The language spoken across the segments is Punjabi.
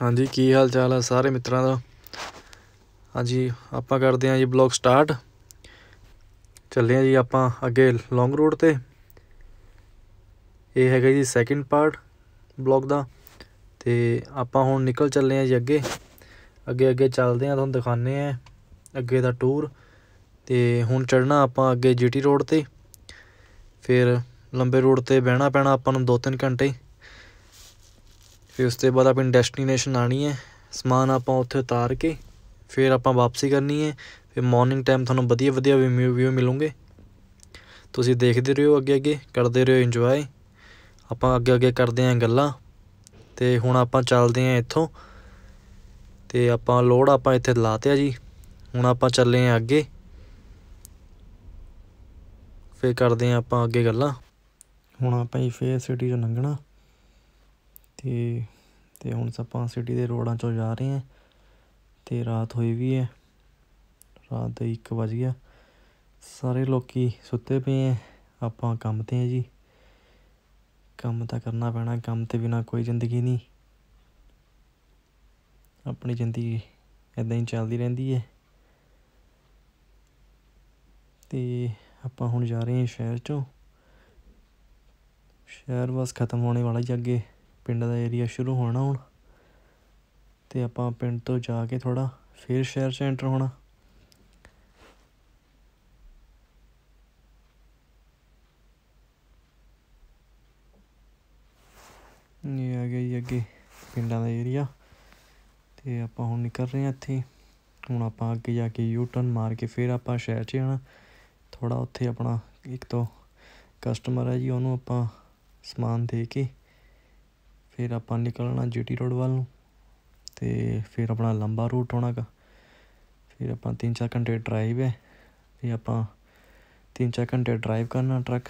ਹਾਂਜੀ ਕੀ ਹਾਲ ਚਾਲ ਆ ਸਾਰੇ ਮਿੱਤਰਾਂ ਦਾ ਹਾਂਜੀ ਆਪਾਂ ਕਰਦੇ ਆਂ ਜੀ ਬਲੌਗ ਸਟਾਰਟ ਚੱਲੇ ਆਂ ਜੀ ਆਪਾਂ ਅੱਗੇ ਲੌਂਗ ਰੋਡ ਤੇ ਇਹ ਹੈਗਾ ਜੀ ਸੈਕਿੰਡ ਪਾਰਟ ਬਲੌਗ ਦਾ ਤੇ ਆਪਾਂ ਹੁਣ ਨਿਕਲ ਚੱਲੇ ਆਂ ਜੀ ਅੱਗੇ ਅੱਗੇ ਅੱਗੇ ਚੱਲਦੇ ਆਂ ਤੁਹਾਨੂੰ ਦਿਖਾਣੇ ਆ ਅੱਗੇ ਦਾ ਟੂਰ ਤੇ ਹੁਣ ਚੜਨਾ ਆਪਾਂ ਅੱਗੇ ਜੀਟੀ ਰੋਡ ਤੇ ਫਿਰ ਲੰਬੇ ਰੋਡ ਤੇ ਬਹਿਣਾ ਪੈਣਾ ਆਪਾਂ ਨੂੰ 2-3 ਘੰਟੇ ਫਿਰ ਉਸ ਤੋਂ ਬਾਅਦ ਆਪਣੀ ਡੈਸਟੀਨੇਸ਼ਨ ਆਣੀ ਹੈ ਸਮਾਨ ਆਪਾਂ ਉੱਥੇ ਉਤਾਰ ਕੇ ਫਿਰ ਆਪਾਂ ਵਾਪਸੀ ਕਰਨੀ ਹੈ ਫਿਰ ਮਾਰਨਿੰਗ ਟਾਈਮ ਤੁਹਾਨੂੰ ਵਧੀਆ ਵਧੀਆ ਵਿਊ ਮਿਲੂਗੇ ਤੁਸੀਂ ਦੇਖਦੇ ਰਹੋ ਅੱਗੇ ਅੱਗੇ ਕਰਦੇ ਰਹੋ ਇੰਜੋਏ ਆਪਾਂ ਅੱਗੇ ਅੱਗੇ ਕਰਦੇ ਆਂ ਗੱਲਾਂ ਤੇ ਹੁਣ ਆਪਾਂ ਚੱਲਦੇ ਆਂ ਇੱਥੋਂ ਤੇ ਆਪਾਂ ਲੋਡ ਆਪਾਂ ਇੱਥੇ ਲਾਤਿਆ ਜੀ ਹੁਣ ਆਪਾਂ ਚੱਲੇ ਆਂ ਅੱਗੇ ਫੇਰ ਕਰਦੇ ਆਂ ਆਪਾਂ ਅੱਗੇ ਗੱਲਾਂ ਹੁਣ ਆਪਾਂ ਹੀ ਫੇਰ ਸਿਟੀ ਚੋਂ ਲੰਘਣਾ ਤੇ ਤੇ ਹੁਣ ਆਪਾਂ ਸਿਟੀ ਦੇ ਰੋਡਾਂ ਚੋਂ ਜਾ ਰਹੇ ਆ ਤੇ ਰਾਤ ਹੋਈ ਵੀ ਹੈ ਰਾਤ ਦੇ 1 ਵਜ ਗਿਆ ਸਾਰੇ ਲੋਕੀ ਸੁੱਤੇ ਪਏ ਆ ਆਪਾਂ ਕੰਮ ਤੇ ਆ ਜੀ ਕੰਮ ਤਾਂ ਕਰਨਾ ਪੈਣਾ ਕੰਮ ਤੇ ਬਿਨਾ ਕੋਈ ਜ਼ਿੰਦਗੀ ਨਹੀਂ ਆਪਣੀ ਜ਼ਿੰਦਗੀ ਇਦਾਂ ਹੀ ਚੱਲਦੀ ਰਹਿੰਦੀ ਹੈ ਤੇ ਆਪਾਂ ਹੁਣ ਜਾ ਰਹੇ ਹਾਂ ਸ਼ਹਿਰ ਚੋਂ ਸ਼ਹਿਰ ਵਸ ਖਤਮ ਹੋਣੇ ਵਾਲਾ ਹੀ ਅੱਗੇ ਪਿੰਡ ਦਾ ਏਰੀਆ ਸ਼ੁਰੂ ਹੋਣਾ ਹੁਣ ਤੇ ਆਪਾਂ ਪਿੰਡ ਤੋਂ ਜਾ ਕੇ ਥੋੜਾ ਫਿਰ ਸ਼ਹਿਰ 'ਚ ਐਂਟਰ ਹੋਣਾ ਨੀ ਆ ਗਏ ਅੱਗੇ ਪਿੰਡਾਂ ਦਾ ਏਰੀਆ ਤੇ ਆਪਾਂ ਹੁਣ ਨਿਕਲ ਰਹੇ ਹਾਂ ਇੱਥੇ ਹੁਣ ਆਪਾਂ ਅੱਗੇ ਜਾ ਕੇ ਯੂ ਟਰਨ ਮਾਰ ਕੇ ਫਿਰ ਆਪਾਂ ਸ਼ਹਿਰ 'ਚ ਆਣਾ ਥੋੜਾ ਉੱਥੇ ਆਪਣਾ ਇੱਕ ਤੋਂ ਕਸਟਮਰ ਹੈ ਜੀ ਉਹਨੂੰ ਆਪਾਂ ਸਮਾਨ ਦੇ ਕੇ ਫਿਰ ਆਪਾਂ ਨਿਕਲਣਾ ਜੀਟੀ ਰੋਡ ਵੱਲ ਨੂੰ ਤੇ ਫਿਰ ਆਪਣਾ ਲੰਬਾ ਰੂਟ ਹੋਣਾਗਾ ਫਿਰ ਆਪਾਂ 3-4 ਘੰਟੇ ਡਰਾਈਵ ਹੈ ਤੇ ਆਪਾਂ 3-4 ਘੰਟੇ ਡਰਾਈਵ ਕਰਨਾ ਟਰੱਕ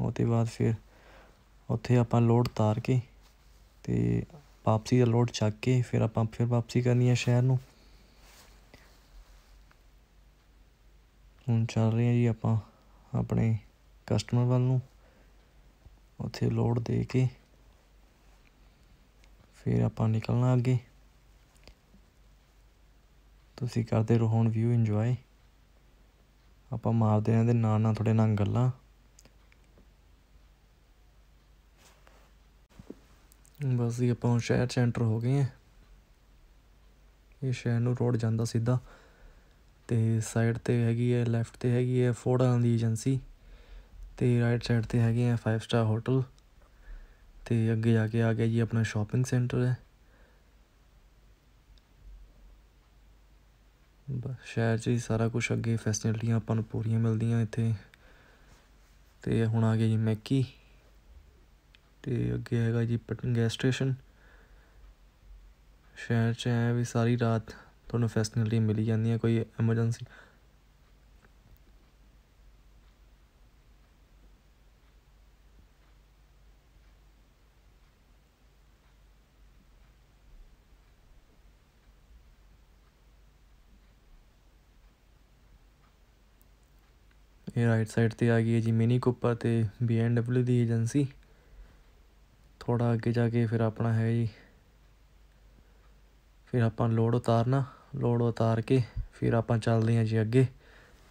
ਉਹਦੇ ਬਾਅਦ ਫਿਰ ਉੱਥੇ ਆਪਾਂ ਲੋਡ ਤਾਰ ਕੇ ਤੇ ਵਾਪਸੀ ਦਾ ਲੋਡ ਚੱਕ ਕੇ ਫਿਰ ਆਪਾਂ ਫਿਰ ਵਾਪਸੀ ਕਰਨੀ ਹੈ ਸ਼ਹਿਰ ਨੂੰ ਹੁਣ ਚੱਲ ਰਹੇ ਹਾਂ ਜੀ ਆਪਾਂ ਆਪਣੇ ਕਸਟਮਰ ਵੱਲ ਨੂੰ ਉੱਥੇ ਲੋਡ ਦੇ ਕੇ ਫਿਰ ਆਪਾਂ ਨਿਕਲਣਾ ਅੱਗੇ ਤੁਸੀਂ ਕਰਦੇ ਰਹੋ ਹੁਣ ਵਿਊ ਇੰਜੋਏ ਆਪਾਂ ਮਾਰਦੇ ਆਂ ਦੇ ਨਾਲ ਨਾਲ ਥੋੜੇ ਨਾਲ ਗੱਲਾਂ ਬਸ ਜੀ ਆਪਾਂ ਸ਼ਹਿਰ ਸੈਂਟਰ ਹੋ ਗਏ ਆ ਇਹ ਸ਼ਹਿਰ ਨੂੰ ਰੋਡ ਜਾਂਦਾ ਸਿੱਧਾ ਤੇ ਸਾਈਡ ਤੇ ਹੈਗੀ ਹੈ ਲੈਫਟ ਤੇ ਹੈਗੀ ਹੈ ਫੋਰਡਾਂ ਦੀ ਏਜੰਸੀ ਤੇ ਰਾਈਟ ਸਾਈਡ ਤੇ ਹੈਗੇ ਆ 5 ਸਟਾਰ ਹੋਟਲ ਤੇ ਅੱਗੇ ਜਾ ਕੇ ਆ ਗਿਆ ਜੀ ਆਪਣਾ ਸ਼ਾਪਿੰਗ ਸੈਂਟਰ ਹੈ ਬਸ ਸ਼ਹਿਰ 'ਚ ਹੀ ਸਾਰਾ ਕੁਝ ਅੱਗੇ ਫੈਸਿਲਿਟੀਆਂ ਆਪਾਂ ਨੂੰ ਪੂਰੀਆਂ ਮਿਲਦੀਆਂ ਇੱਥੇ ਤੇ ਹੁਣ ਆ ਗਿਆ ਜੀ ਮੈਕੀ ਤੇ ਅੱਗੇ ਹੈਗਾ ਜੀ ਗੈਸ ਸਟੇਸ਼ਨ ਸ਼ਹਿਰ 'ਚ ਹੈ ਵੀ ਸਾਰੀ ਰਾਤ ਤੁਹਾਨੂੰ ਫੈਸਿਲਿਟੀ ਮਿਲ ਜਾਂਦੀ ਹੈ ਕੋਈ ਐਮਰਜੈਂਸੀ ਰਾਈਟ ਸਾਈਡ ਤੇ ਆ ਗਈ ਹੈ ਜੀ ਮਿਨੀ ਕੂਪਰ ਤੇ BMW ਦੀ ਏਜੰਸੀ ਥੋੜਾ ਅੱਗੇ ਜਾ ਕੇ ਫਿਰ ਆਪਣਾ ਹੈ ਜੀ ਫਿਰ ਆਪਾਂ ਲੋਡ ਉਤਾਰਨਾ ਲੋਡ ਉਤਾਰ ਕੇ ਫਿਰ ਆਪਾਂ ਚੱਲਦੇ ਹਾਂ ਜੀ ਅੱਗੇ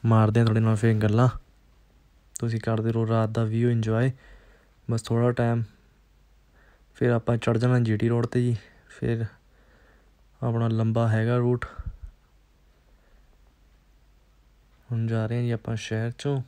ਮਾਰਦੇ ਹਾਂ ਤੁਹਾਡੇ ਨਾਲ ਫੇਰ ਗੱਲਾਂ ਤੁਸੀਂ ਕਰਦੇ ਰਹੋ ਰਾਤ ਦਾ ਵੀਓ ਇੰਜੋਏ ਬਸ ਥੋੜਾ ਟਾਈਮ ਫਿਰ ਆਪਾਂ ਚੜ ਜਾਣਾ ਜੀਟੀ ਰੋਡ ਤੇ ਜੀ ਫਿਰ ਆਪਣਾ ਲੰਬਾ ਹੈਗਾ ਰੂਟ ਹੁਣ ਜਾ ਰਹੇ ਹਾਂ ਜੀ ਆਪਾਂ ਸ਼ਹਿਰ ਚੋਂ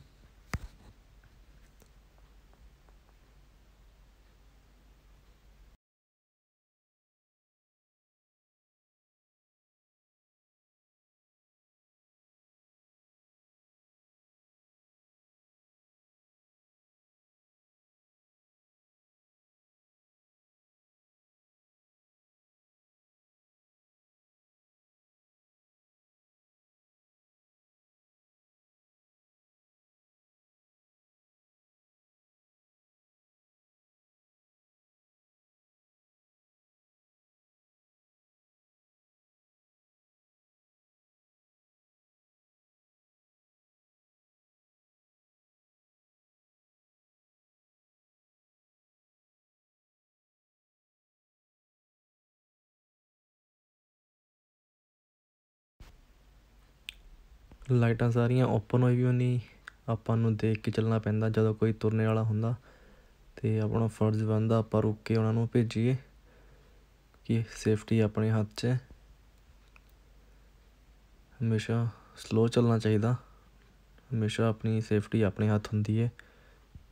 ਲਾਈਟਾਂ ਸਾਰੀਆਂ ਓਪਨ ਹੋਈ ਵੀ ਹੁੰਨੀ ਆਪਾਂ ਨੂੰ ਦੇਖ ਕੇ ਚੱਲਣਾ ਪੈਂਦਾ ਜਦੋਂ ਕੋਈ ਤੁਰਨੇ ਵਾਲਾ ਹੁੰਦਾ ਤੇ ਆਪਣਾ ਫਰਜ਼ ਬੰਦਾ ਆਪਾਂ ਰੁਕ ਕੇ ਉਹਨਾਂ ਨੂੰ ਭੇਜੀਏ ਕਿ ਸੇਫਟੀ ਆਪਣੇ ਹੱਥ 'ਚ ਹੈ ਹਮੇਸ਼ਾ ਸਲੋ ਚੱਲਣਾ ਚਾਹੀਦਾ ਹਮੇਸ਼ਾ ਆਪਣੀ ਸੇਫਟੀ ਆਪਣੇ ਹੱਥ ਹੁੰਦੀ ਹੈ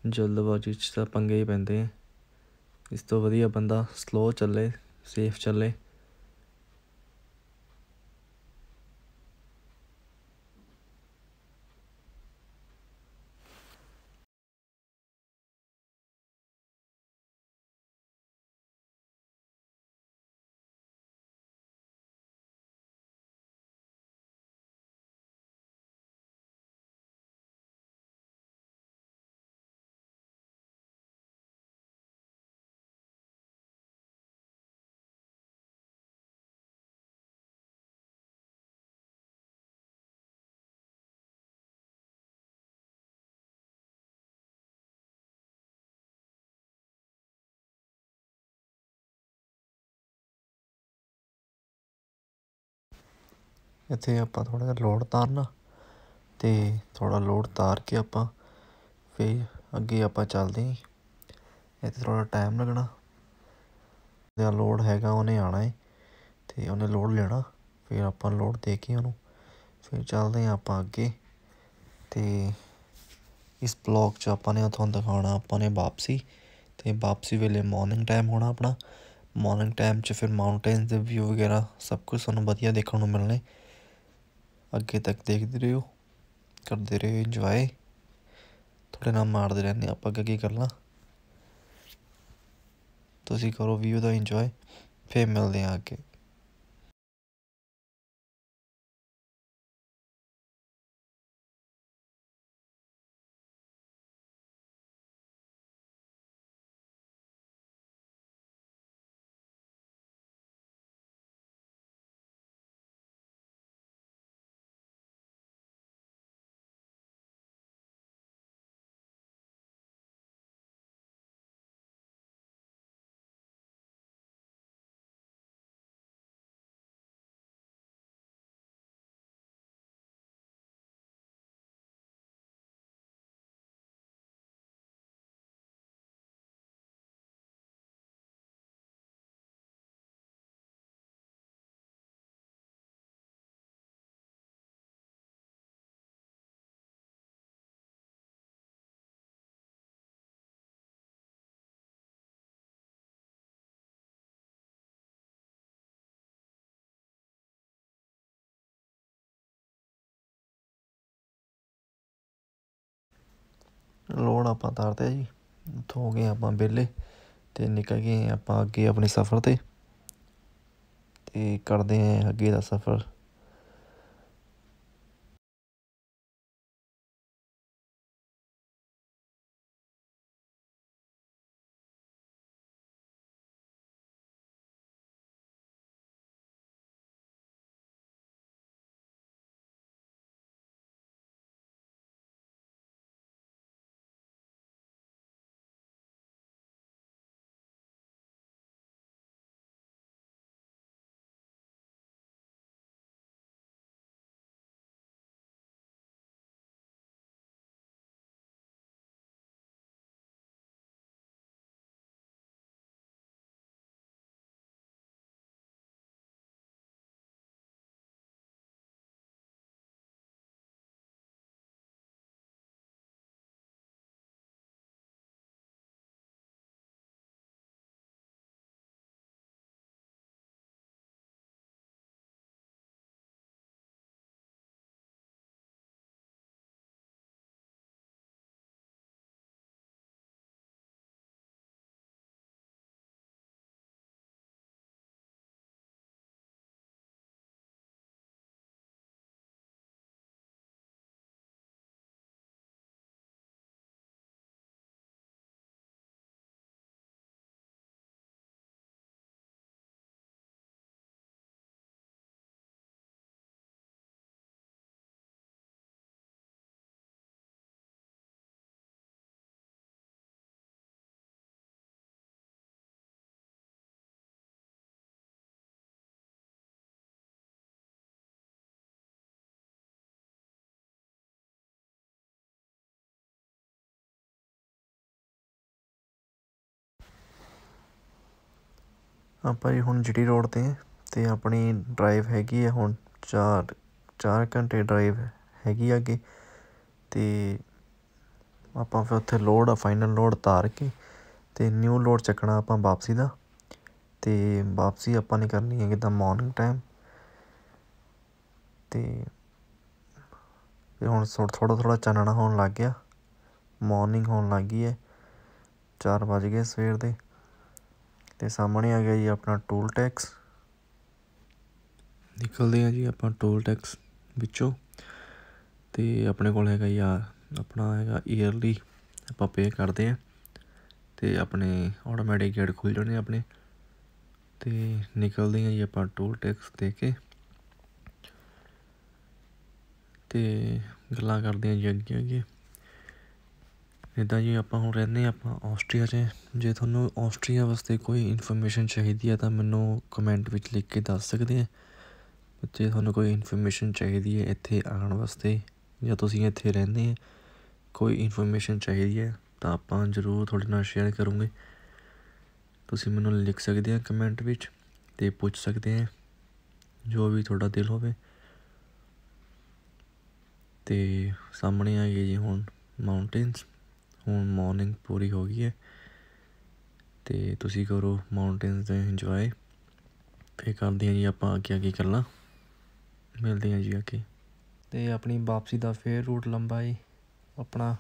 ਜਲਦਬਾਜ਼ੀ 'ਚ ਤਾਂ ਪੰਗੇ ਹੀ ਪੈਂਦੇ ਇਸ ਤੋਂ ਵਧੀਆ ਬੰਦਾ ਸਲੋ ਚੱਲੇ ਸੇਫ ਚੱਲੇ ਇੱਥੇ ਆਪਾਂ ਥੋੜਾ ਜਿਹਾ ਲੋਡ ਤਾਰਨਾ ਤੇ ਥੋੜਾ ਲੋਡ ਤਾਰ ਕੇ ਆਪਾਂ ਫੇਰ ਅੱਗੇ ਆਪਾਂ ਚੱਲਦੇ ਹਾਂ ਇੱਥੇ ਥੋੜਾ ਟਾਈਮ ਲੱਗਣਾ ਜਿਹੜਾ ਲੋਡ ਹੈਗਾ ਉਹਨੇ ਆਣਾ ਹੈ ਤੇ ਉਹਨੇ ਲੋਡ ਲੈਣਾ ਫੇ ਆਪਾਂ ਲੋਡ ਦੇ ਕੇ ਉਹਨੂੰ ਫੇ ਚੱਲਦੇ ਹਾਂ ਆਪਾਂ ਅੱਗੇ ਤੇ ਇਸ ਬਲੌਗ 'ਚ ਆਪਾਂ ਨੇ ਤੁਹਾਨੂੰ ਦਿਖਾਉਣਾ ਆਪਾਂ ਨੇ ਵਾਪਸੀ ਤੇ ਵਾਪਸੀ ਵੇਲੇ ਮਾਰਨਿੰਗ ਟਾਈਮ ਹੋਣਾ ਆਪਣਾ ਮਾਰਨਿੰਗ ਟਾਈਮ 'ਚ ਫਿਰ ਮਾਊਂਟੇਨਸ ਦੇ ਵਿਊ ਵਗੈਰਾ ਸਭ ਕੁਝ ਤੁਹਾਨੂੰ ਵਧੀਆ ਦੇਖਣ ਨੂੰ ਮਿਲਣੇ ਅੱਗੇ ਤੱਕ ਦੇਖਦੇ ਰਹੋ ਕਰਦੇ ਰਹੋ ਇੰਜੋਏ ਥੋੜੇ ਨਾਲ ਮਾਰਦੇ ਰਹਿੰਦੇ ਆਪਾਂ ਅੱਗੇ ਕੀ ਕਰਨਾ ਤੁਸੀਂ ਕਰੋ ਵੀਡੀਓ ਦਾ ਇੰਜੋਏ ਫੇਰ ਮਿਲਦੇ ਆ ਅੱਗੇ ਲੋਡ ਆਪਾਂ ਆ ਜੀ ਉੱਥੋਂ ਹੋ ਗਏ ਆਪਾਂ ਬੇਲੇ ਤੇ ਨਿਕਲ ਗਏ ਆਪਾਂ ਅੱਗੇ ਆਪਣੇ ਸਫ਼ਰ ਤੇ ਤੇ ਕਰਦੇ ਆ ਅੱਗੇ ਦਾ ਸਫ਼ਰ ਆਪਾਂ ਜੀ ਹੁਣ ਜੀਟੀ ਰੋਡ ਤੇ ਤੇ ਆਪਣੀ ਡਰਾਈਵ ਹੈਗੀ ਆ ਹੁਣ 4 4 ਘੰਟੇ ਡਰਾਈਵ ਹੈਗੀ ਆ ਅੱਗੇ ਤੇ ਆਪਾਂ ਫਿਰ ਉੱਥੇ ਲੋਡ ਆ ਫਾਈਨਲ ਲੋਡ ਤਾਰ ਕੇ ਤੇ ਨਿਊ ਲੋਡ ਚੱਕਣਾ ਆਪਾਂ ਵਾਪਸੀ ਦਾ ਤੇ ਵਾਪਸੀ ਆਪਾਂ ਨੇ ਕਰਨੀ ਹੈ ਕਿਦਾਂ ਮਾਰਨਿੰਗ ਟਾਈਮ ਤੇ ਫਿਰ ਹੁਣ ਥੋੜਾ ਥੋੜਾ ਚਾਨਣਾ ਹੋਣ ਲੱਗ ਗਿਆ ਮਾਰਨਿੰਗ ਹੋਣ ਲੱਗੀ ਹੈ 4 ਵਜੇ ਸਵੇਰ ਦੇ ਤੇ ਸਾਹਮਣੇ ਆ ਗਿਆ ਜੀ ਆਪਣਾ ਟੂਲ ਟੈਕਸ ਨਿਕਲਦੇ ਆ ਜੀ ਆਪਾਂ ਟੂਲ ਟੈਕਸ ਵਿੱਚੋਂ ਤੇ ਆਪਣੇ ਕੋਲ ਹੈਗਾ ਯਾਰ ਆਪਣਾ ਹੈਗਾ ਈਅਰਲੀ ਆਪਾਂ ਪੇ ਕਰਦੇ ਆ ਤੇ ਆਪਣੇ ਆਟੋਮੈਟਿਕ ਗੇਟ ਖੁੱਲ ਜਾਣੇ ਆਪਣੇ ਤੇ ਨਿਕਲਦੇ ਆ ਜੀ ਆਪਾਂ ਟੂਲ ਟੈਕਸ ਦੇ ਕੇ ਤੇ ਗੱਲਾਂ ਕਰਦੇ ਆ ਜੀ ਅੱਗੇ ਅੱਗੇ ਇਦਾਂ ਜੀ ਆਪਾਂ ਹੁਣ ਰਹਿੰਦੇ ਆਪਾਂ ਆਸਟਰੀਆ 'ਚ ਜੇ ਤੁਹਾਨੂੰ ਆਸਟਰੀਆ ਵਾਸਤੇ ਕੋਈ ਇਨਫੋਰਮੇਸ਼ਨ ਚਾਹੀਦੀ ਆ ਤਾਂ ਮੈਨੂੰ ਕਮੈਂਟ ਵਿੱਚ ਲਿਖ ਕੇ ਦੱਸ ਸਕਦੇ ਆ ਜੇ ਤੁਹਾਨੂੰ ਕੋਈ ਇਨਫੋਰਮੇਸ਼ਨ ਚਾਹੀਦੀ ਹੈ ਇੱਥੇ ਆਉਣ ਵਾਸਤੇ ਜਾਂ ਤੁਸੀਂ ਇੱਥੇ ਰਹਿੰਦੇ ਆ ਕੋਈ ਇਨਫੋਰਮੇਸ਼ਨ ਚਾਹੀਦੀ ਹੈ ਤਾਂ ਆਪਾਂ ਜ਼ਰੂਰ ਤੁਹਾਡੇ ਨਾਲ ਸ਼ੇਅਰ ਕਰੂੰਗੇ ਤੁਸੀਂ ਮੈਨੂੰ ਲਿਖ ਸਕਦੇ ਆ ਕਮੈਂਟ ਵਿੱਚ ਤੇ ਪੁੱਛ ਸਕਦੇ ਆ ਜੋ ਵੀ ਤੁਹਾਡਾ ਦਿਲ ਹੋਵੇ ਤੇ ਸਾਹਮਣੇ ਆ ਗਏ ਜੀ ਹੁਣ ਮਾਊਂਟੇਨਸ ਹੁਣ ਮਾਰਨਿੰਗ ਪੂਰੀ ਹੋ ਗਈ ਹੈ ਤੇ ਤੁਸੀਂ ਕਰੋ ਮਾਊਂਟੇਨਸ ਦਾ ਇੰਜੋਏ ਫੇਰ ਕਰਦੇ ਹਾਂ ਜੀ ਆਪਾਂ ਅੱਗੇ ਅੱਗੇ ਕਰਨਾ ਮਿਲਦੇ ਹਾਂ ਜੀ ਅੱਗੇ ਤੇ ਆਪਣੀ ਵਾਪਸੀ ਦਾ ਫੇਰ ਰੂਟ ਲੰਬਾ ਹੈ ਆਪਣਾ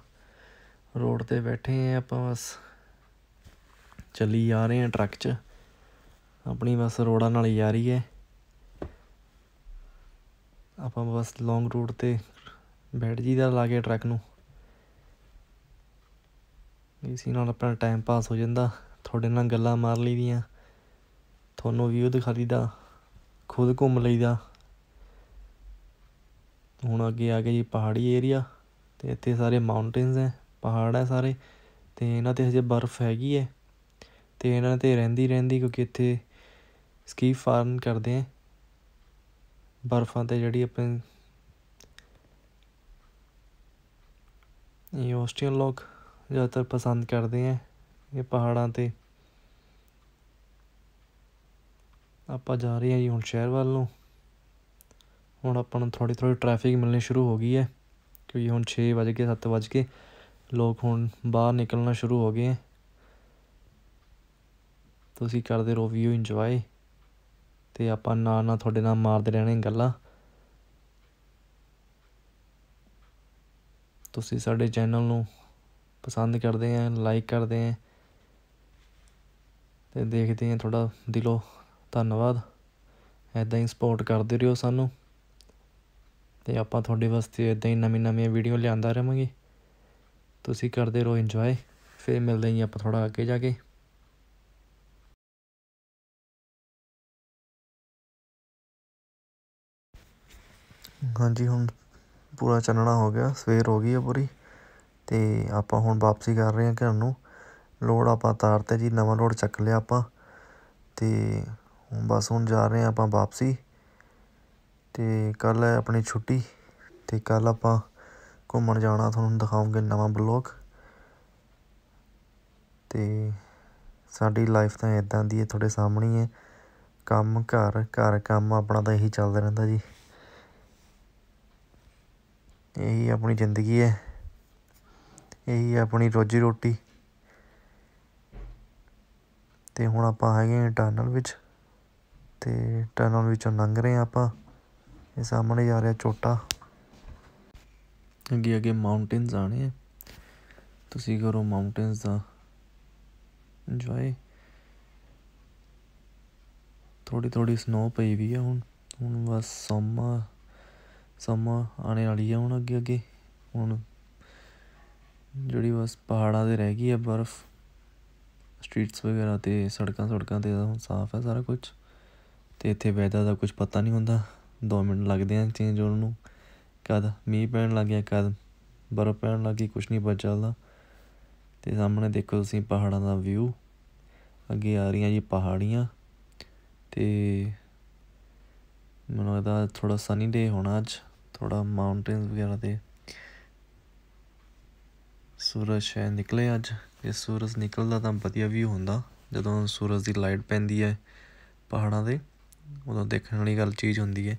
ਰੋਡ ਤੇ ਬੈਠੇ ਆ ਆਪਾਂ ਬਸ ਚੱਲੀ ਜਾ ਰਹੇ ਆ ਟਰੱਕ 'ਚ ਆਪਣੀ ਬਸ ਰੋੜਾ ਨਾਲ ਯਾਰੀ ਹੈ ਆਪਾਂ ਬਸ ਲੌਂਗ ਰੂਟ ਤੇ ਬੈਠ ਜੀ ਦਾ ਲਾ ਕੇ ਟਰੱਕ ਨੂੰ ਇਸ ਨਾਲ ਆਪਣਾ ਟਾਈਮ ਪਾਸ ਹੋ ਜਾਂਦਾ ਤੁਹਾਡੇ ਨਾਲ ਗੱਲਾਂ ਮਾਰ ਲਈਆਂ ਤੁਹਾਨੂੰ ਵੀਊ ਦਿਖਾ ਲਈਦਾ ਖੁਦ ਘੁੰਮ ਲਈਦਾ ਹੁਣ ਅੱਗੇ ਆ ਗਏ ਜੀ ਪਹਾੜੀ ਏਰੀਆ ਤੇ ਇੱਥੇ ਸਾਰੇ ਮਾਊਂਟੇਨਸ ਐ ਪਹਾੜ ਐ ਸਾਰੇ ਤੇ ਇਹਨਾਂ ਤੇ ਹਜੇ ਬਰਫ਼ ਹੈਗੀ ਐ ਤੇ ਇਹਨਾਂ ਤੇ ਰਹਿੰਦੀ ਰਹਿੰਦੀ ਕਿਉਂਕਿ ਇੱਥੇ ਸਕੀ ਫਾਰਨ ਕਰਦੇ ਐ ਬਰਫ਼ਾਂ ਤੇ ਜਿਹੜੀ ਆਪਣੇ ਇਹ ਆਸਟ੍ਰੇਲੀਆ ਲੋਕ ਜ਼ਿਆਦਾਤਰ ਪਸੰਦ ਕਰਦੇ ਆ ਇਹ ਪਹਾੜਾਂ ਤੇ ਆਪਾਂ ਜਾ ਰਹੇ ਹਾਂ ਜੀ ਹੁਣ ਸ਼ਹਿਰ ਵੱਲ ਨੂੰ ਹੁਣ ਆਪਾਂ ਨੂੰ ਥੋੜੀ ਥੋੜੀ ਟ੍ਰੈਫਿਕ ਮਿਲਣੀ ਸ਼ੁਰੂ ਹੋ ਗਈ ਹੈ ਕਿਉਂਕਿ ਹੁਣ 6 ਵਜੇ ਕੇ 7 ਵਜੇ ਕੇ ਲੋਕ ਹੁਣ ਬਾਹਰ ਨਿਕਲਣਾ ਸ਼ੁਰੂ ਹੋ ਗਏ ਹੈ ਤੁਸੀਂ ਕਰਦੇ ਰਹੋ ਵੀਓ ਇੰਜੋਏ ਤੇ ਆਪਾਂ ਨਾਲ ਨਾਲ ਤੁਹਾਡੇ ਨਾਲ ਮਾਰਦੇ ਰਹਿਣੇ ਗੱਲਾਂ ਤੁਸੀਂ ਸਾਡੇ ਚੈਨਲ ਨੂੰ ਪਸੰਦ ਕਰਦੇ ਆ ਲਾਈਕ ਕਰਦੇ ਆ ਤੇ ਦੇਖਦੇ ਆ ਥੋੜਾ ਦਿਲੋਂ ਧੰਨਵਾਦ ਐਦਾਂ ਹੀ ਸਪੋਰਟ ਕਰਦੇ ਰਹੋ ਸਾਨੂੰ ਤੇ ਆਪਾਂ ਤੁਹਾਡੇ ਵਾਸਤੇ ਐਦਾਂ ਹੀ ਨਵੀਂ ਨਵੀਂ ਵੀਡੀਓ ਲਿਆਂਦਾ ਰਹਾਂਗੇ ਤੁਸੀਂ ਕਰਦੇ ਰਹੋ ਇੰਜੋਏ ਫੇਰ ਮਿਲਦੇ ਹਾਂ ਆਪਾਂ ਥੋੜਾ ਅੱਗੇ ਜਾ ਕੇ ਹਾਂਜੀ ਹੁਣ ਪੂਰਾ ਚੰਨਣਾ ਹੋ ਗਿਆ ਸਵੇਰ ਹੋ ਗਈ ਹੈ ਪੂਰੀ ਤੇ ਆਪਾਂ ਹੁਣ ਵਾਪਸੀ ਕਰ ਰਹੇ ਹਾਂ ਘਰ ਨੂੰ ਲੋਡ ਆਪਾਂ ਤਾਰ ਤੇ ਜੀ ਨਵਾਂ ਲੋਡ ਚੱਕ ਲਿਆ ਆਪਾਂ ਤੇ ਹੁਣ ਬਸ ਹੁਣ ਜਾ ਰਹੇ ਹਾਂ ਆਪਾਂ ਵਾਪਸੀ ਤੇ ਕੱਲ ਹੈ ਆਪਣੀ ਛੁੱਟੀ ਤੇ ਕੱਲ ਆਪਾਂ ਘੁੰਮਣ ਜਾਣਾ ਤੁਹਾਨੂੰ ਦਿਖਾਉਂਗੇ ਨਵਾਂ ਬਲੌਗ ਤੇ ਸਾਡੀ ਲਾਈਫ ਤਾਂ ਇਦਾਂ ਦੀ ਹੈ ਤੁਹਾਡੇ ਸਾਹਮਣੇ ਹੈ ਕੰਮ ਘਰ ਘਰ ਕੰਮ ਆਪਣਾ ਤਾਂ ਇਹੀ ਚੱਲਦਾ ਰਹਿੰਦਾ ਜੀ ਇਹੀ ਆਪਣੀ ਜ਼ਿੰਦਗੀ ਹੈ ਇਹੀ ਆਪਣੀ ਰੋਜੀ ਰੋਟੀ ਤੇ ਹੁਣ ਆਪਾਂ ਹੈਗੇ ਹਾਂ ਟਨਲ ਵਿੱਚ ਤੇ ਟਨਲ ਵਿੱਚੋਂ ਲੰਘ ਰਹੇ ਆ ਆਪਾਂ ਇਹ ਸਾਹਮਣੇ ਜਾ ਰਿਹਾ ਛੋਟਾ ਅੱਗੇ ਅੱਗੇ ਮਾਊਂਟੇਨਸ ਆਣੇ ਤੁਸੀਂ ਕਰੋ ਮਾਊਂਟੇਨਸ ਦਾ ਇੰਜੋਏ ਥੋੜੀ ਥੋੜੀ ਸਨੋ ਪਈ ਵੀ ਆ ਹੁਣ ਹੁਣ ਬਸ ਸਮਾਂ ਸਮਾਂ ਆਣੇ ਵਾਲੀ ਆ ਹੁਣ ਅੱਗੇ ਅੱਗੇ ਹੁਣ ਜਿਹੜੀ ਬਸ ਪਹਾੜਾਂ ਦੇ ਰਹਿ ਗਈ ਹੈ ਬਰਫ਼ ਸਟਰੀਟਸ ਵਗੈਰਾ ਤੇ ਸੜਕਾਂ ਸੜਕਾਂ ਤੇ ਹੁਣ ਸਾਫ਼ ਹੈ ਸਾਰਾ ਕੁਝ ਤੇ ਇੱਥੇ ਵੈਦਰ ਦਾ ਕੁਝ ਪਤਾ ਨਹੀਂ ਹੁੰਦਾ 2 ਮਿੰਟ ਲੱਗਦੇ ਆ ਚੇਂਜ ਹੋਣ ਨੂੰ ਕਦ ਮੀਂਹ ਪੈਣ ਲੱਗ ਗਿਆ ਕਦ ਬਰਫ਼ ਪੈਣ ਲੱਗੀ ਕੁਝ ਨਹੀਂ ਬਚਦਾ ਚੱਲਦਾ ਤੇ ਸਾਹਮਣੇ ਦੇਖੋ ਤੁਸੀਂ ਪਹਾੜਾਂ ਦਾ ਵਿਊ ਅੱਗੇ ਆ ਰਹੀਆਂ ਜੀ ਪਹਾੜੀਆਂ ਤੇ ਮਨ ਲੱਗਦਾ ਥੋੜਾ ਸਨੀ ਡੇ ਹੋਣਾ ਅੱਜ ਥੋੜਾ ਮਾਊਂਟੇਨਸ ਵਗੈਰਾ ਤੇ ਸੂਰਜ ਸ਼ਾਇਦ ਨਿਕਲੇ ਅੱਜ ਜੇ ਸੂਰਜ ਨਿਕਲਦਾ ਤਾਂ ਵਧੀਆ ਵੀ ਹੁੰਦਾ ਜਦੋਂ ਸੂਰਜ ਦੀ ਲਾਈਟ ਪੈਂਦੀ ਹੈ ਪਹਾੜਾਂ ਦੇ ਉਦੋਂ ਦੇਖਣ ਵਾਲੀ ਗੱਲ ਚੀਜ਼ ਹੁੰਦੀ ਹੈ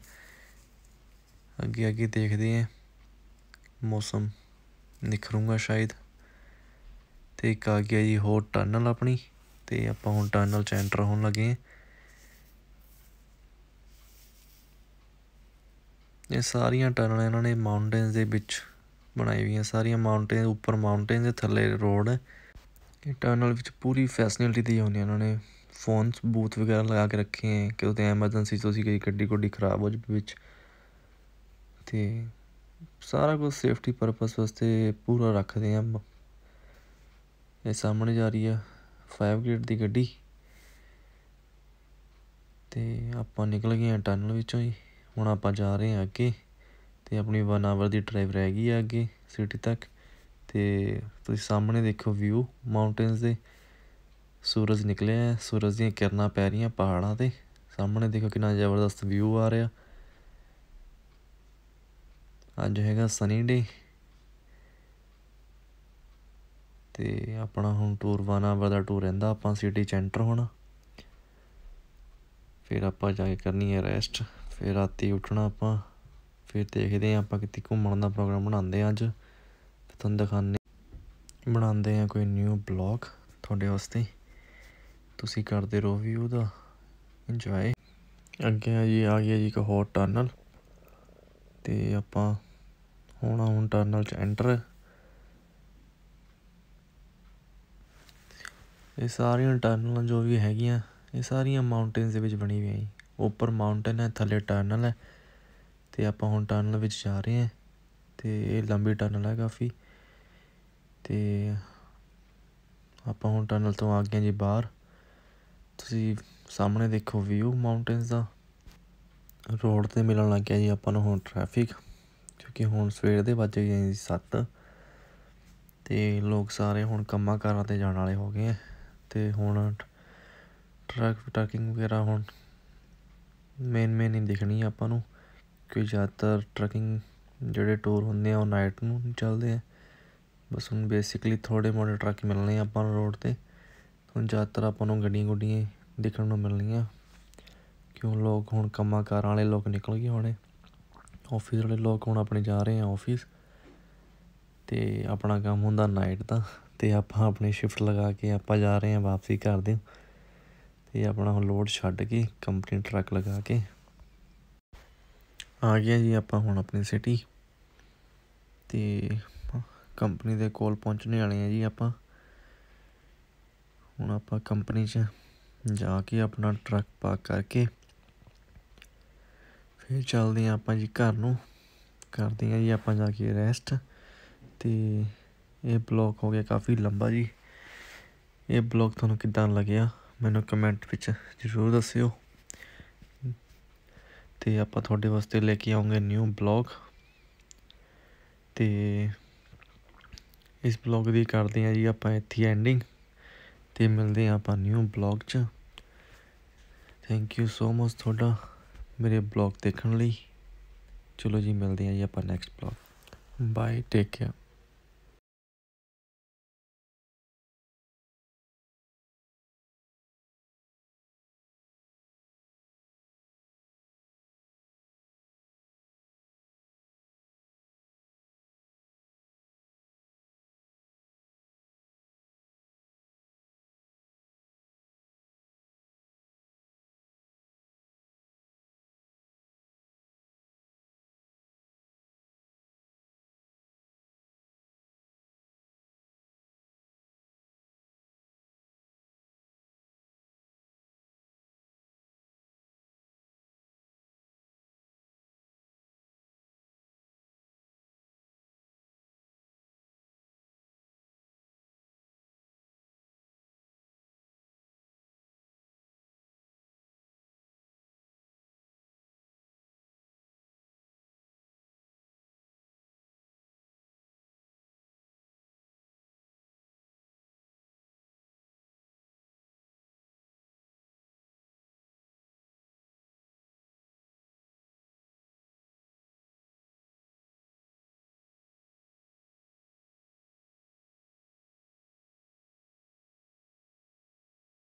ਅੱਗੇ ਅੱਗੇ ਦੇਖਦੇ ਹਾਂ ਮੌਸਮ ਨਿਖਰੂਗਾ ਸ਼ਾਇਦ ਤੇ ਇੱਕ ਆ ਗਿਆ ਜੀ ਹੋਰ ਟਨਲ ਆਪਣੀ ਤੇ ਆਪਾਂ ਹੁਣ ਟਨਲ ਚ ਐਂਟਰ ਹੋਣ ਲੱਗੇ ਆਂ ਇਹ ਸਾਰੀਆਂ ਟਨਲਾਂ ਇਹਨਾਂ ਨੇ ਮਾਊਂਟੇਨਸ ਦੇ ਵਿੱਚ ਬਣਾਈ ਹੋਈਆਂ ਸਾਰੀਆਂ ਮਾਊਂਟੇਨ ਉੱਪਰ ਮਾਊਂਟੇਨ ਦੇ ਥੱਲੇ ਰੋਡ ਇਹ ਟਨਲ ਵਿੱਚ ਪੂਰੀ ਫੈਸਿਲਿਟੀ ਦੀ ਹੋਣੀ ਉਹਨਾਂ ਨੇ ਫੋਨਸ ਬੂਥ ਵਗੈਰਾ ਲਗਾ ਕੇ ਰੱਖੇ ਹੈ ਕਿ ਉਹਦੇ ਐਮਰਜੈਂਸੀ ਤੁਸੀਂ ਕੋਈ ਗੱਡੀ ਗੁੱਡੀ ਖਰਾਬ ਹੋ ਜਾਵੇ ਵਿੱਚ ਤੇ ਸਾਰਾ ਕੁਝ ਸੇਫਟੀ ਪਰਪਸ ਵਾਸਤੇ ਪੂਰਾ ਰੱਖਦੇ ਆ ਇਹ ਸਾਹਮਣੇ ਜਾ ਰਹੀ ਆ 5 ਗੇਟ ਦੀ ਗੱਡੀ ਤੇ ਆਪਾਂ ਨਿਕਲ ਗਏ ਆ ਟਨਲ ਵਿੱਚੋਂ ਹੀ ਹੁਣ ਆਪਾਂ ਜਾ ਰਹੇ ਆ ਅੱਗੇ ਤੇ ਆਪਣੀ 1 ਆਵਰ ਦੀ ਡਰਾਈਵ ਰਹਿ ਗਈ ਆ ਅੱਗੇ ਸਿਟੀ ਤੱਕ ਤੇ ਤੁਸੀਂ ਸਾਹਮਣੇ ਦੇਖੋ ਵਿਊ ਮਾਊਂਟੇਨਸ ਦੇ ਸੂਰਜ ਨਿਕਲਿਆ ਹੈ ਸੂਰਜ ਦੀਆਂ ਕਿਰਨਾਂ ਪੈ ਰਹੀਆਂ ਪਹਾੜਾਂ ਤੇ ਸਾਹਮਣੇ ਦੇਖੋ ਕਿੰਨਾ ਜ਼ਬਰਦਸਤ ਵਿਊ ਆ ਰਿਹਾ ਅੱਜ ਹੈਗਾ ਸਨੀ ਡੇ ਤੇ ਆਪਣਾ ਹੁਣ ਟੂਰ 1 ਆਵਰ ਦਾ ਟੂਰ ਰਹਿੰਦਾ ਆਪਾਂ ਸਿਟੀ ਸੈਂਟਰ ਹੁਣ ਫਿਰ ਆਪਾਂ ਜਾ ਕੇ ਕਰਨੀ ਹੈ ਰੈਸਟ ਫਿਰ ਰਾਤੀ ਉੱਠਣਾ ਆਪਾਂ ਫਿਰ ਦੇਖਦੇ ਆ ਆਪਾਂ ਕਿਤੇ ਘੁੰਮਣ ਦਾ ਪ੍ਰੋਗਰਾਮ ਬਣਾਉਂਦੇ ਆ ਅੱਜ ਤੇ ਤੁਹਾਨੂੰ ਦਿਖਾਣੇ ਬਣਾਉਂਦੇ ਆ ਕੋਈ ਨਿਊ ਬਲੌਗ ਤੁਹਾਡੇ ਵਾਸਤੇ ਤੁਸੀਂ ਕਰਦੇ ਰਹੋ ਵੀ ਉਹਦਾ ਇੰਜੋਏ ਅੱਗੇ ਆ ਜੀ ਆ ਗਿਆ ਜੀ ਇੱਕ ਹੋਰ ਟਨਲ ਤੇ ਆਪਾਂ ਹੁਣ ਹੁਣ ਟਨਲ ਚ ਐਂਟਰ ਇਹ ਸਾਰੀਆਂ ਟਨਲਾਂ ਜੋ ਵੀ ਹੈਗੀਆਂ ਇਹ ਸਾਰੀਆਂ ਮਾਊਂਟੇਨਸ ਦੇ ਵਿੱਚ ਬਣੀ ਹੋਈਆਂ ਜੀ ਉੱਪਰ ਮਾਊਂਟੇਨ ਹੈ ਥੱਲੇ ਟਨਲ ਹੈ ਤੇ ਆਪਾਂ ਹੁਣ ਟਨਲ ਵਿੱਚ ਜਾ ਰਹੇ ਹਾਂ ਤੇ ਇਹ ਲੰਬੀ ਟਨਲ ਹੈ ਕਾਫੀ ਤੇ ਆਪਾਂ ਹੁਣ ਟਨਲ ਤੋਂ ਆ ਗਏ ਜੀ ਬਾਹਰ ਤੁਸੀਂ ਸਾਹਮਣੇ ਦੇਖੋ ਵਿਊ ਮਾਊਂਟੇਨਸ ਦਾ ਰੋਡ ਤੇ ਮਿਲਣ ਲੱਗ ਗਿਆ ਜੀ ਆਪਾਂ ਨੂੰ ਹੁਣ ਟ੍ਰੈਫਿਕ ਕਿਉਂਕਿ ਹੁਣ ਸਵੇਰ ਦੇ ਵੱਜ ਗਏ ਜੀ 7 ਤੇ ਲੋਕ ਸਾਰੇ ਹੁਣ ਕੰਮਾਂ ਕਾਰਾਂ ਤੇ ਜਾਣ ਵਾਲੇ ਹੋ ਗਏ ਆ ਤੇ ਹੁਣ ਟਰੱਕ ਟਰਕਿੰਗ ਵਗੈਰਾ ਹੁਣ ਮੇਨ ਮੇਨ ਹੀ ਦਿਖਣੀ ਆਪਾਂ ਨੂੰ ਕਿ ਜ਼ਿਆਦਾਤਰ ਟਰਕਿੰਗ ਜਿਹੜੇ ਟੂਰ ਹੁੰਦੇ ਆ ਉਹ ਨਾਈਟ ਨੂੰ ਚੱਲਦੇ ਆ ਬਸ ਹੁਣ ਬੇਸਿਕਲੀ ਥੋੜੇ ਮੋੜੇ ਟਰੱਕ ਮਿਲਣੇ ਆਪਾਂ ਨੂੰ ਰੋਡ ਤੇ ਹੁਣ ਜ਼ਿਆਦਾਤਰ ਆਪਾਂ ਨੂੰ ਗੱਡੀਆਂ ਗੁੱਡੀਆਂ ਦੇਖਣ ਨੂੰ ਮਿਲਣੀਆਂ ਕਿਉਂ ਲੋਕ ਹੁਣ ਕੰਮਾਂ ਕਾਰਾਂ ਵਾਲੇ ਲੋਕ ਨਿਕਲ ਗਏ ਹੋਣੇ ਆਫਿਸ ਵਾਲੇ ਲੋਕ ਹੁਣ ਆਪਣੇ ਜਾ ਰਹੇ ਆ ਆਫਿਸ ਤੇ ਆਪਣਾ ਕੰਮ ਹੁੰਦਾ ਨਾਈਟ ਦਾ ਤੇ ਆਪਾਂ ਆਪਣੀ ਸ਼ਿਫਟ ਲਗਾ ਕੇ ਆਪਾਂ ਜਾ ਰਹੇ ਆ ਵਾਪਸੀ ਕਰਦੇ ਤੇ ਆਪਣਾ ਹੁਣ ਲੋਡ ਛੱਡ ਕੇ ਕੰਪਨੀ ਟਰੱਕ ਲਗਾ ਕੇ ਆ ਗਿਆ ਜੀ ਆਪਾਂ ਹੁਣ ਆਪਣੀ ਸਿਟੀ ਤੇ ਕੰਪਨੀ ਦੇ ਕੋਲ ਪਹੁੰਚਣੇ ਵਾਲੇ ਆ ਜੀ ਆਪਾਂ ਹੁਣ ਆਪਾਂ ਕੰਪਨੀ 'ਚ ਜਾ ਕੇ ਆਪਣਾ ਟਰੱਕ ਪਾਰਕ ਕਰਕੇ ਫਿਰ ਚੱਲਦੇ ਆ ਆਪਾਂ ਜੀ ਘਰ ਨੂੰ ਕਰਦੇ ਆ ਜੀ ਆਪਾਂ ਜਾ ਕੇ ਰੈਸਟ ਤੇ ਇਹ ਬਲੌਗ ਹੋ ਗਿਆ ਕਾਫੀ ਲੰਬਾ ਜੀ ਇਹ ਬਲੌਗ ਤੁਹਾਨੂੰ ਕਿਦਾਂ ਲੱਗਿਆ ਮੈਨੂੰ ਕਮੈਂਟ ਵਿੱਚ ਜ਼ਰੂਰ ਦੱਸਿਓ ਤੇ ਆਪਾਂ ਤੁਹਾਡੇ ਵਾਸਤੇ ਲੈ ਕੇ ਆਉਂਗੇ ਨਿਊ ਬਲੌਗ ਤੇ ਇਸ ਬਲੌਗ ਦੀ ਕਰਦੇ ਆ ਜੀ ਆਪਾਂ ਇੱਥੇ ਐਂਡਿੰਗ ਤੇ ਮਿਲਦੇ ਆ ਆਪਾਂ ਨਿਊ ਬਲੌਗ 'ਚ ਥੈਂਕ ਯੂ ਸੋ ਮਚ ਤੁਹਾਡਾ ਮੇਰੇ ਬਲੌਗ ਦੇਖਣ ਲਈ ਚਲੋ ਜੀ ਮਿਲਦੇ ਆ ਜੀ ਆਪਾਂ next blog bye take care